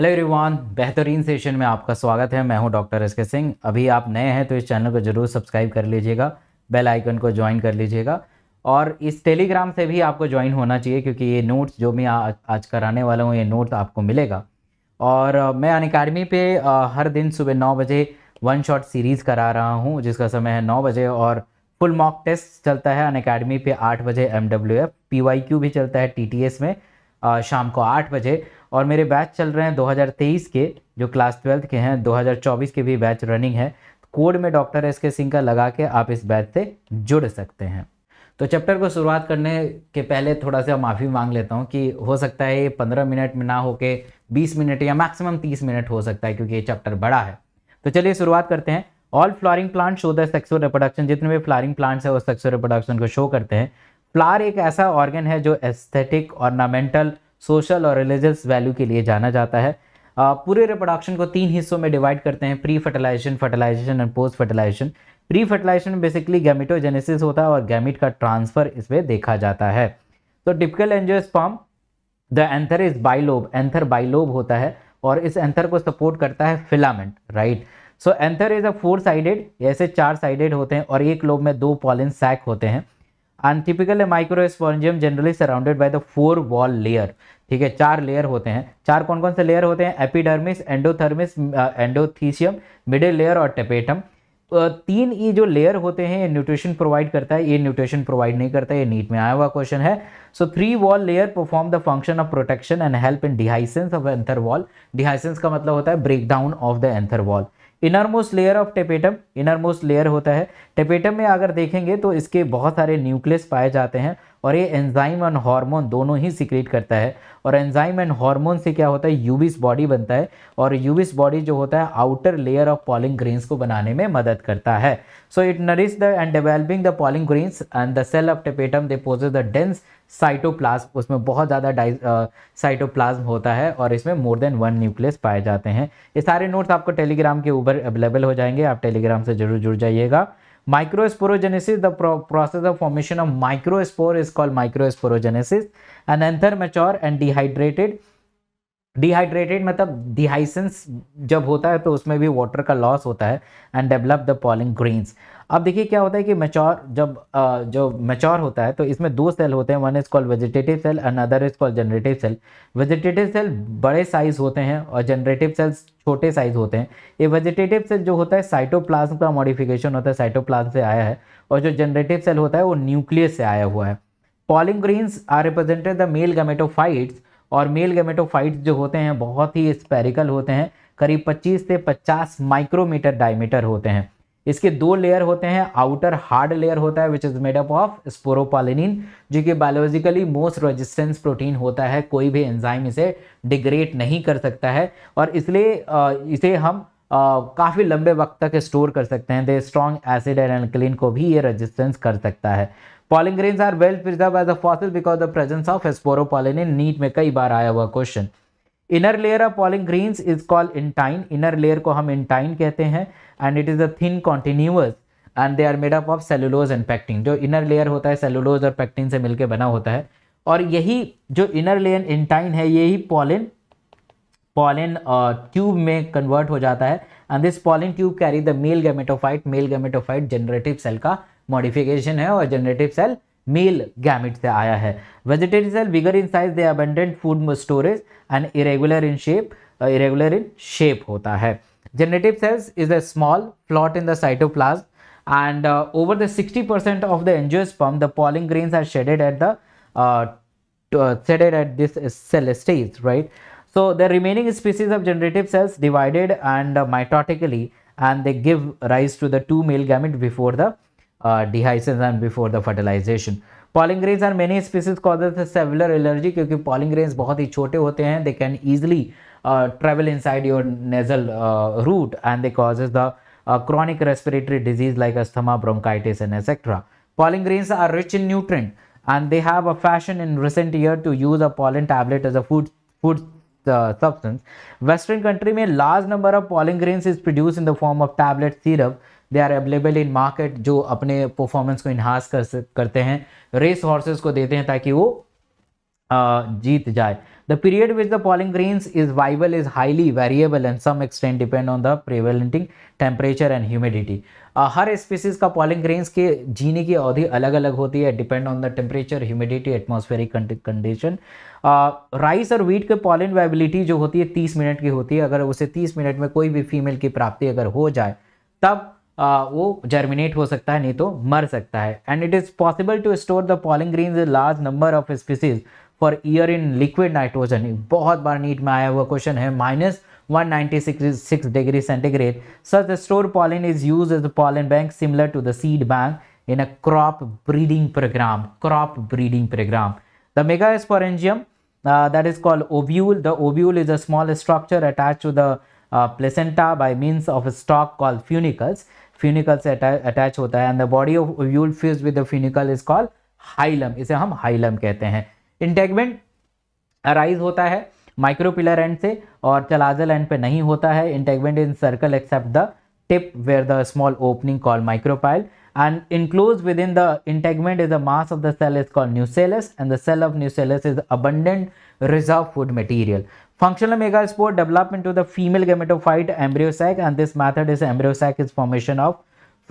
Hello everyone बेहतरीन session में आपका स्वागत है मैं हूं डॉक्टर एस के सिंह अभी आप नए हैं तो इस चैनल को जरूर सब्सक्राइब कर लीजिएगा बेल आइकन को ज्वाइन कर लीजिएगा और इस टेलीग्राम से भी आपको ज्वाइन होना चाहिए क्योंकि ये नोट्स जो मैं आज कराने वाला हूँ ये नोट्स आपको मिलेगा और मैं अन अकेडमी पर हर दिन सुबह नौ बजे वन शॉट सीरीज़ करा रहा हूँ जिसका समय है नौ बजे और फुल मॉक टेस्ट चलता है अन अकेडमी पे आठ बजे M W F P Y Q भी चलता है टी टी एस में शाम को आठ बजे और मेरे बैच चल रहे हैं 2023 के जो क्लास ट्वेल्थ के हैं 2024 के भी बैच रनिंग है कोड में डॉक्टर एस के सिंह का लगा के आप इस बैच से जुड़ सकते हैं तो चैप्टर को शुरुआत करने के पहले थोड़ा सा माफ़ी मांग लेता हूँ कि हो सकता है ये पंद्रह मिनट में ना होके बीस मिनट या मैक्सिमम तीस मिनट हो सकता है क्योंकि ये चैप्टर बड़ा है तो चलिए शुरुआत करते हैं all flowering plant show the sexual reproduction जितने भी फ्लॉरिंग प्लांट्स है वो सेक्सुअल रिप्रोडक्शन को शो करते हैं फ्लार एक ऐसा ऑर्गन है जो एस्थेटिक ऑर्नामेंटल सोशल और रिलीजियस वैल्यू के लिए जाना जाता है पूरे रिप्रोडक्शन को तीन हिस्सों में डिवाइड करते हैं pre fertilization fertilization and post fertilization pre fertilization basically gametogenesis होता है और गैमिट का ट्रांसफर इसमें देखा जाता है तो typical angiosperm the anther is bilobed anther bilobed होता है और इस एंथर को सपोर्ट करता है filament right so anther is a four sided ऐसे चार साइडेड होते हैं और एक लोब में दो पॉलिन सैक होते हैं and typically microsporangium generally surrounded by the four wall layer ठीक है चार लेयर होते हैं चार कौन कौन से लेयर होते हैं epidermis endodermis endothecium middle layer और टेपेटम तीन ये जो लेयर होते हैं ये न्यूट्रिशन प्रोवाइड करता है ये न्यूट्रिशन प्रोवाइड नहीं करता है ये नीट में आया हुआ क्वेश्चन है so three wall layer perform the function of protection and help in dehiscence of anther wall dehiscence का मतलब होता है breakdown of the anther wall innermost layer of tapetum innermost layer होता है टेपेटम में अगर देखेंगे तो इसके बहुत सारे न्यूक्लियस पाए जाते हैं और ये एंजाइम एंड हार्मोन दोनों ही सिक्रेट करता है और एंजाइम एंड हार्मोन से क्या होता है यूबिस बॉडी बनता है और यूबिस बॉडी जो होता है outer layer of pollen grains को बनाने में मदद करता है so it nourish the and developing the pollen grains and the cell of tapetum they possess the dense cytoplasm उसमें बहुत ज़्यादा साइटोप्लाज्म होता है और इसमें मोर देन वन न्यूक्लियस पाए जाते हैं ये सारे नोट्स आपको टेलीग्राम के ऊपर अवेलेबल हो जाएंगे आप टेलीग्राम से जरूर जुड़ जाइएगा Microsporogenesis, the pro process of formation of microspore is called microsporogenesis. And anther mature and dehydrated. Dehydrated मतलब डिहाइसेंस जब होता है तो उसमें भी वाटर का लॉस होता है and develop the pollen grains अब देखिए क्या होता है कि मेचोर जब जो मेचोर होता है तो इसमें दो सेल होते हैं one is called vegetative cell another is called generative cell vegetative cell बड़े साइज होते हैं और जनरेटिव सेल्स छोटे साइज होते हैं ये वेजिटेटिव सेल जो होता है साइटोप्लाज्म का मॉडिफिकेशन होता है साइटोप्लाज्म से आया है और जो जनरेटिव सेल होता है वो न्यूक्लियस से आया हुआ है pollen grains are represented the male gametophytes और मेल गमेटोफाइट्स जो होते हैं बहुत ही स्पेरिकल होते हैं करीब 25 से 50 माइक्रोमीटर डायमीटर होते हैं इसके दो लेयर होते हैं आउटर हार्ड लेयर होता है which is made up of sporopollenin जो कि बायोलॉजिकली मोस्ट रेजिस्टेंस प्रोटीन होता है कोई भी एंजाइम इसे डिग्रेड नहीं कर सकता है और इसलिए इसे हम काफ़ी लंबे वक्त तक स्टोर कर सकते हैं they strong acid and alkali को भी ये रेजिस्टेंस कर सकता है pollen grains are well preserve as a fossil because the presence of sporopollenin NEET में कई बार आया हुआ question inner layer of pollen grain is called intine inner layer को हम इंटाइन कहते हैं and it is a thin continuous and they are made up of cellulose and pectin जो इनर लेयर होता है सेलुलोज और पैक्टिन से मिलकर बना होता है और यही जो इनर लेयर इंटाइन है यही पॉलिन पॉलिन ट्यूब में कन्वर्ट हो जाता है and this pollen tube carry the male gametophyte male gametophyte generative cell का मॉडिफिकेशन है और जनरेटिव सेल Male गैमिट से आया है vegetative cell bigger in size they abundant food storage and irregular in shape irregular in shape generative cells is a small plot in the cytoplasm and uh, over the 60% of the sperm, the pollen grains are shedded at the uh, uh, shedded at this uh, cell stage right so the remaining species of generative cells divided and uh, mitotically and they give rise to the two male gamete before the uh, dehiscence and before the fertilization. Pollen grains and many species causes sevelar allergy because pollen grains are very small they can easily uh, travel inside your nasal uh, root and they causes the uh, chronic respiratory disease like asthma, bronchitis and etc. Pollen grains are rich in nutrient and they have a fashion in recent year to use a pollen tablet as a food food uh, substance. Western country में large number of pollen grains is produced in the form of tablet syrup they are available in market जो अपने performance को enhance कर करते हैं race horses को देते हैं ताकि वो जीत जाए the period which the pollen grains is viable is highly variable and some extent depend on the prevailing temperature and humidity हर स्पीसीज का पॉलिंग ग्रीन्स के जीने की अवधि अलग अलग होती है depend on the temperature humidity atmospheric condition rice और वीट के पॉलिन वाइबिलिटी जो होती है तीस मिनट की होती है अगर उसे तीस मिनट में कोई भी फीमेल की प्राप्ति अगर हो जाए तब वो जर्मिनेट हो सकता है नहीं तो मर सकता है and it is possible to store the pollen grain large number of species for year in liquid nitrogen बहुत बार नीट में आया हुआ क्वेश्चन है minus 196 degree centigrade sir the store pollen is use as the pollen bank similar to the seed bank in a crop breeding program crop breeding program the mega sporangium that is called ovule the ovule is a small structure attach to the placenta by means of a stalk call funicles funicle से attach होता है and the body of ovule fuse with funicle is call hilum इसे हम hilum कहते हैं integument arise होता है micropylar and से और चलाजल एंड पे नहीं होता है integument encircle except the tip where the small opening call micropyle and enclose within the integument is the mass of the cell is call nucellus and the cell of nucellus is abundant reserve food material Functional megaspore develop into the female gametophyte embryosac and this method is embryosac is formation of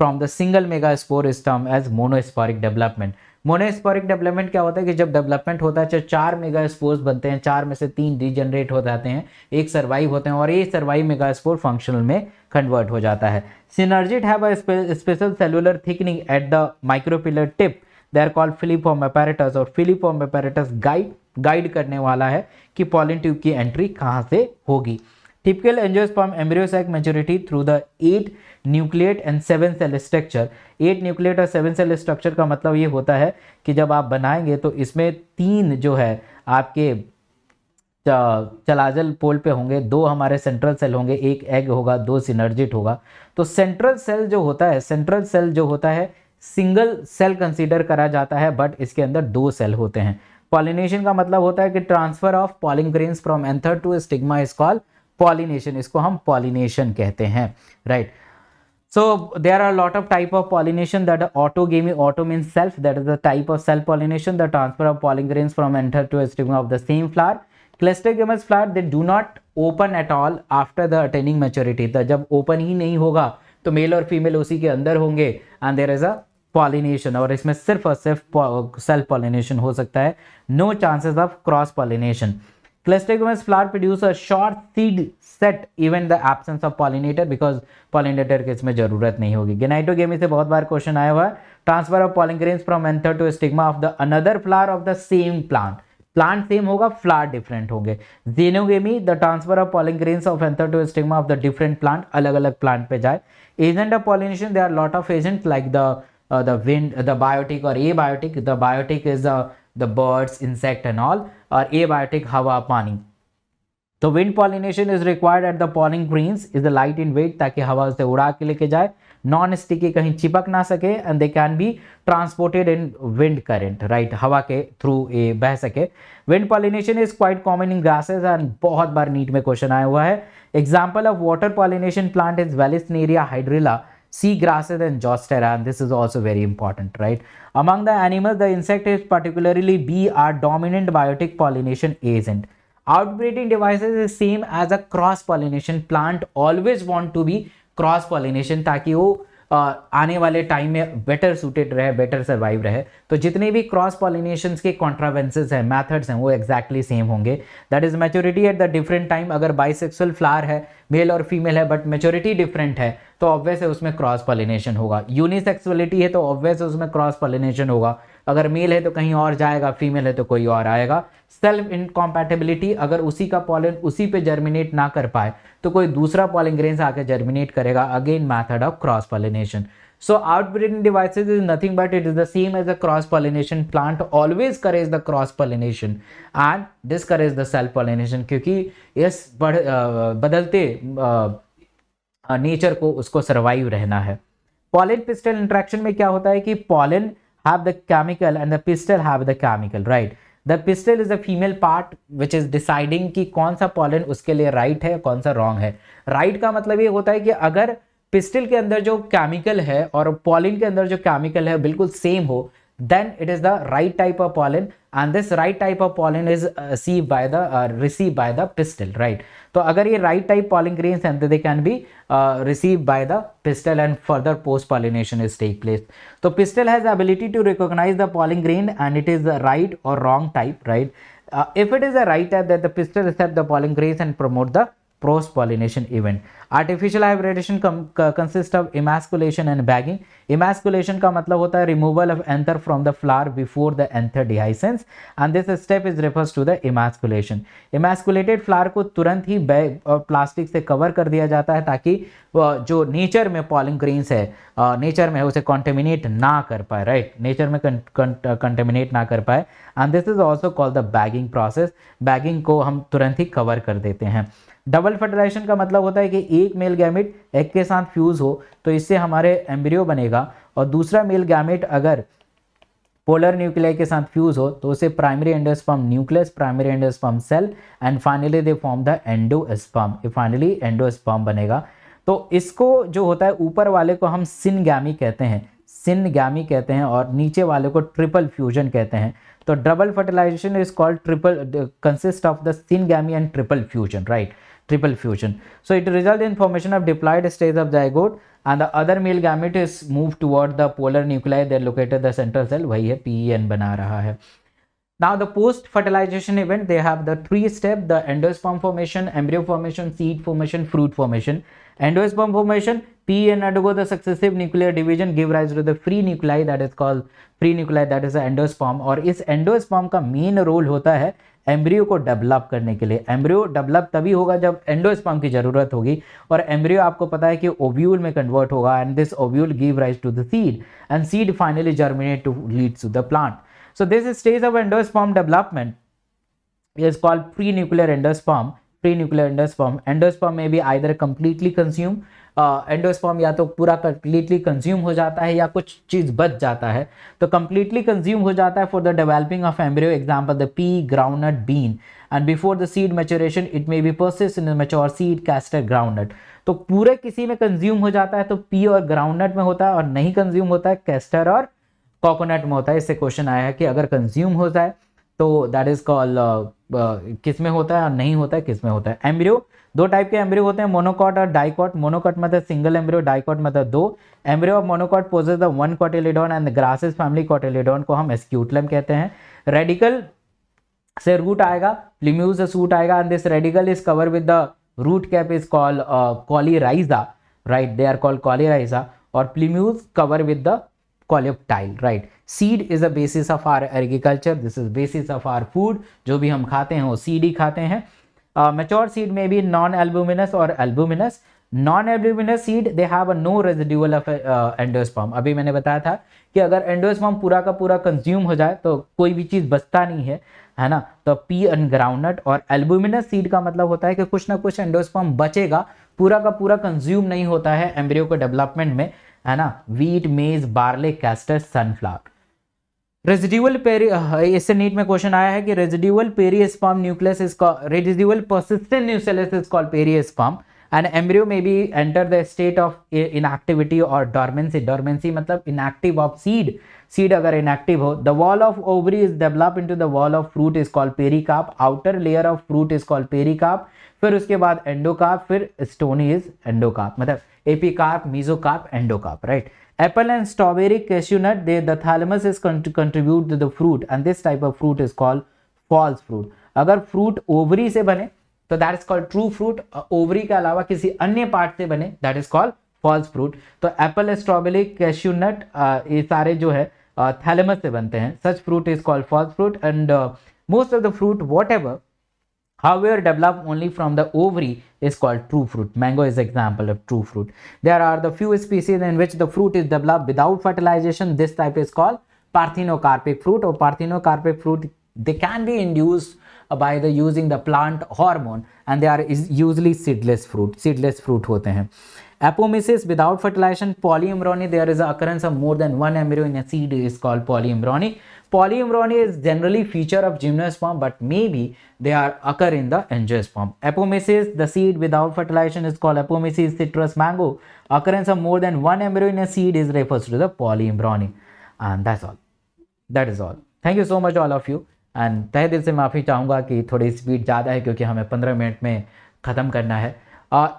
from the single megaspore is termed as monosporic development. Monosporic development क्या होता है कि जब development होता है तो चार mega spores बनते हैं चार में से तीन रीजनरेट हो जाते हैं एक सर्वाइव होते हैं और ये सर्वाइव मेगा स्पोर फंक्शनल में कन्वर्ट हो जाता है synergid have a special cellular thickening at the micropylar tip they are called filiform apparatus और फिलीफॉर्म अपेरेटस गाइड गाइड करने वाला है कि पॉलिन ट्यूब की एंट्री कहाँ से होगी typical angiosperm embryo sac majority through the eight nucleate and seven cell structure eight nucleate और सेवन सेल स्ट्रक्चर का मतलब ये होता है कि जब आप बनाएंगे तो इसमें तीन जो है आपके चलाजल पोल पे होंगे दो हमारे सेंट्रल सेल होंगे एक एग होगा दो सिनर्जिट होगा तो सेंट्रल सेल जो होता है सेंट्रल सेल जो होता है सिंगल सेल कंसीडर करा जाता है बट इसके अंदर दो सेल होते हैं पॉलिनेशन का मतलब होता है कि transfer of pollen grain from anther to stigma is call pollination इसको हम पॉलिनेशन कहते हैं right so there are lot of type of pollination that autogamy auto mean self that is the type of self pollination the transfer of pollen grain from anther to stigma of the same flower cleistogamous flower they do not open at all after the attaining maturity जब open ही नहीं होगा तो mail और female उसी के अंदर होंगे and there is a pollination और इसमें सिर्फ और सिर्फ सेल्फ पॉलिनेशन हो सकता है no chances of cross pollination cleistogamous flower produce a short seed set even the absence of pollinator because की इसमें जरूरत नहीं होगी गेनाइटोगेमी से बहुत बार क्वेश्चन आया हुआ है transfer of pollen grains from anther to stigma of the another flower of the same plant plant same होगा फ्लावर डिफरेंट होंगे xenogamy the transfer of pollen grain of anther to stigma of the different plant अलग अलग plant पे जाए agent of pollination they are lot of agent like the uh, the wind the biotic or abiotic the biotic is the uh, the birds insect and all or abiotic hawa pani तो wind pollination is required at the pollen grains is the light in weight ताकि हवा उसे उड़ा के लेके जाए non sticky कहीं चिपक ना सके and they can be transported in wind current right हवा के थ्रू ये बह सके wind pollination is quite common in grasses and बहुत बार नीट में क्वेश्चन आया हुआ है example of water pollination plant is Vallisneria Hydrilla sea grasses and jostera and this is also very important right among the animals the insect is particularly bee are dominant biotic pollination agent outbreeding devices is same as a cross pollination plant always want to be cross pollination, ताकि वो आने वाले time में better suited रहे better survive रहे तो जितने भी क्रॉस पॉलिनेशन के कॉन्ट्रावेंसेज हैं मैथड्स हैं वो एक्जैक्टली exactly सेम होंगे that is maturity at the different time अगर बाइसेक्सुअल फ्लावर है मेल और फीमेल है बट मेच्योरिटी डिफरेंट है तो ऑब्वियस है उसमें क्रॉस पॉलिनेशन होगा यूनिसेक्सुअलिटी है तो ऑब्वियस है उसमें क्रॉस पॉलिनेशन होगा अगर मेल है तो कहीं और जाएगा फीमेल है तो कोई और आएगा सेल्फ इनकॉम्पैटिबिलिटी अगर उसी का पॉलन उसी पे जर्मिनेट ना कर पाए तो कोई दूसरा पॉलिंग्रेन्स आके जर्मिनेट करेगा again method of cross pollination so outbreeding devices is nothing but it is the same as the cross pollination. Plant always carries the cross pollination and discourages the self pollination क्योंकि इस बढ़ बदलते nature को उसको survive रहना है pollen pistol interaction में क्या होता है कि pollen have the chemical and the pistil have the chemical right the pistil is the female part which is deciding कि कौन सा पॉलन उसके लिए राइट right है कौन सा रॉन्ग है राइट right का मतलब ये होता है कि अगर पिस्टल के अंदर जो केमिकल है और पॉलिन के अंदर जो केमिकल है बिल्कुल सेम हो then it is the right type of pollen and this right type of pollen is uh, received by the uh, received by the pistil right So, अगर ये right type pollen grains and they can be uh, received by the pistil and further post pollination is take place So, pistil has the ability to recognize the pollen grain and it is the right or wrong type right uh, if it is the right type that the pistil accept the pollen grains and promote the cross pollination event artificial hybridization consist of emasculation and bagging emasculation का मतलब होता है removal of anther from the flower before the anther dehiscence and this step is refers to the emasculation emasculated flower को तुरंत ही bag plastic से cover कर दिया जाता है ताकि जो नेचर में पॉलिंग ग्रीन्स है नेचर में उसे कॉन्टेमिनेट ना कर पाए राइट नेचर में कंटेमिनेट ना कर पाए and this is also call the bagging process bagging को हम तुरंत ही कवर कर देते हैं डबल फर्टिलाइजेशन का मतलब होता है कि एक मेल गैमेट एग के साथ फ्यूज़ हो तो इससे हमारे एम्ब्रियो बनेगा और दूसरा मेल गैमेट अगर पोलर न्यूक्लियर के साथ फ्यूज हो तो उसे primary endosperm nucleus primary endosperm cell and finally they form the endosperm finally endosperm बनेगा तो इसको जो होता है ऊपर वाले को हम सिनगामी कहते हैं सिनगामी कहते हैं और नीचे वाले को ट्रिपल फ्यूजन कहते हैं तो double fertilization is called triple consist of the syngamy and triple fusion right triple fusion. So it results in formation of diploid stage of zygote and the other male gamete is moved toward the polar nuclei They are located the central cell वही है PEN बना रहा है. Now the post fertilization event they have the three step the endosperm formation, embryo formation, seed formation, fruit formation. Endosperm formation, P and undergo the successive nuclear division give rise to the free nuclei that is called free nuclei that is endosperm और इस endosperm का main role होता है embryo को develop करने के लिए embryo develop तभी होगा जब एंडोस्पर्म की ज़रूरत होगी और एम्ब्रियो आपको पता है कि ओव्यूल में कन्वर्ट होगा and this ovule give rise to the seed and seed finally germinate to lead to the plant so this stage of endosperm development is called prenuclear endosperm prenuclear endosperm endosperm में भी either completely consume endosperm या तो पूरा completely consume हो जाता है या कुछ चीज़ बच जाता है तो कंप्लीटली कंज्यूम हो जाता है for the developing of embryo example the pea groundnut bean and before the seed maturation it may be persist in mature seed castor groundnut तो पूरे किसी में कंज्यूम हो जाता है तो पी और ग्राउंडनट में होता है और नहीं कंज्यूम होता है कैस्टर और कोकोनट में होता है इससे क्वेश्चन आया है कि अगर कंज्यूम हो जाए तो दैट इज कॉल्ड किस में होता है और नहीं होता है किस में होता है एम्ब्रियो दो टाइप के एम्ब्रियो होते हैं मोनोकॉट और डाइकॉट मोनोकॉट मतलब सिंगल एम्ब्रियो डाइकॉट मतलब दो एम्ब्रियो और monocot possess the one cotyledon and grasses family cotyledon को हम एस्क्यूटलम कहते हैं रेडिकल से रूट आएगा प्लीम्यू से सूट आएगा and this radicle is cover with the root cap is call coleorhiza right they are called coleorhiza और plumules cover with the coleoptile right seed is the basis of our agriculture this is basis of our food जो भी हम खाते हैं वो seed ही खाते हैं mature seed में भी नॉन एल्बुमिनस और albuminous non albuminous seed they have a no residual of endosperm अभी मैंने बताया था कि अगर एंडोस्पर्म पूरा का पूरा कंज्यूम हो जाए तो कोई भी चीज़ बचता नहीं है है ना तो पी एंड और एल्बुमिनस सीड का मतलब होता है कि कुछ ना कुछ एंडोस्पर्म बचेगा पूरा का पूरा कंज्यूम नहीं होता है एम्ब्रियो के डेवलपमेंट में है ना wheat maize barley castor sunflower residual uh, इससे नीट में क्वेश्चन आया है कि residual perisperm nucleus is call residual persistent nucleus is called perisperm and embryo में be enter the state of inactivity और डॉर्मेंसी डॉर्मेंसी मतलब इनएक्टिव ऑफ सीड सीड अगर inactive हो the wall of ovary is develop in to the wall of fruit is called pericarp outer layer of fruit is called pericarp फिर उसके बाद endocarp फिर stony is endocarp मतलब epicarp mesocarp endocarp right right? Apple and strawberry cashew nut, they, the thalamus is con contribute to the fruit and this type of fruit is called false fruit. अगर fruit ovary से बने तो that is called true fruit ovary के अलावा किसी अन्य part से बने that is called false fruit तो एप्पल स्ट्रॉबेरी कैश्यू नट ये सारे जो है थैलेमस से बनते हैं such fruit is called false fruit and most of the fruit whatever however developed only from the ovary is called true fruit mango is example of true fruit there are the few species in which the fruit is developed without fertilization this type is called parthenocarpic fruit or parthenocarpic fruit they can be induced by the using the plant hormone and they are usually seedless fruit seedless fruit hote hain apomixis without fertilization polyembryony there is occurrence of more than one embryo in a seed is called polyembryony polyembryony is generally feature of gymnosperm but may be they are occur in the angiosperm apomixis the seed without fertilization is called apomixis citrus mango occurrence of more than one embryo in a seed is refers to the polyembryony and that's all that is all thank you so much all of you and तहे दिल से माफी चाहूंगा कि थोड़ी speed ज्यादा है क्योंकि हमें पंद्रह मिनट में खत्म करना है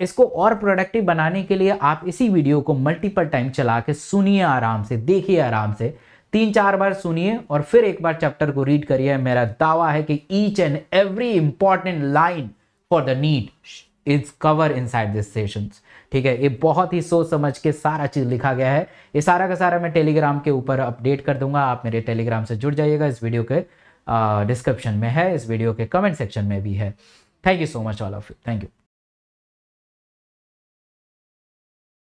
इसको और प्रोडक्टिव बनाने के लिए आप इसी वीडियो को मल्टीपल टाइम चला के सुनिए आराम से देखिए आराम से तीन चार बार सुनिए और फिर एक बार चैप्टर को रीड करिए मेरा दावा है कि each and every important line for the need is cover inside this session ठीक है ये बहुत ही सोच समझ के सारा चीज़ लिखा गया है ये सारा का सारा मैं टेलीग्राम के ऊपर अपडेट कर दूंगा आप मेरे टेलीग्राम से जुड़ जाइएगा इस वीडियो के डिस्क्रिप्शन में है इस वीडियो के कमेंट सेक्शन में भी है thank you so much all of you thank you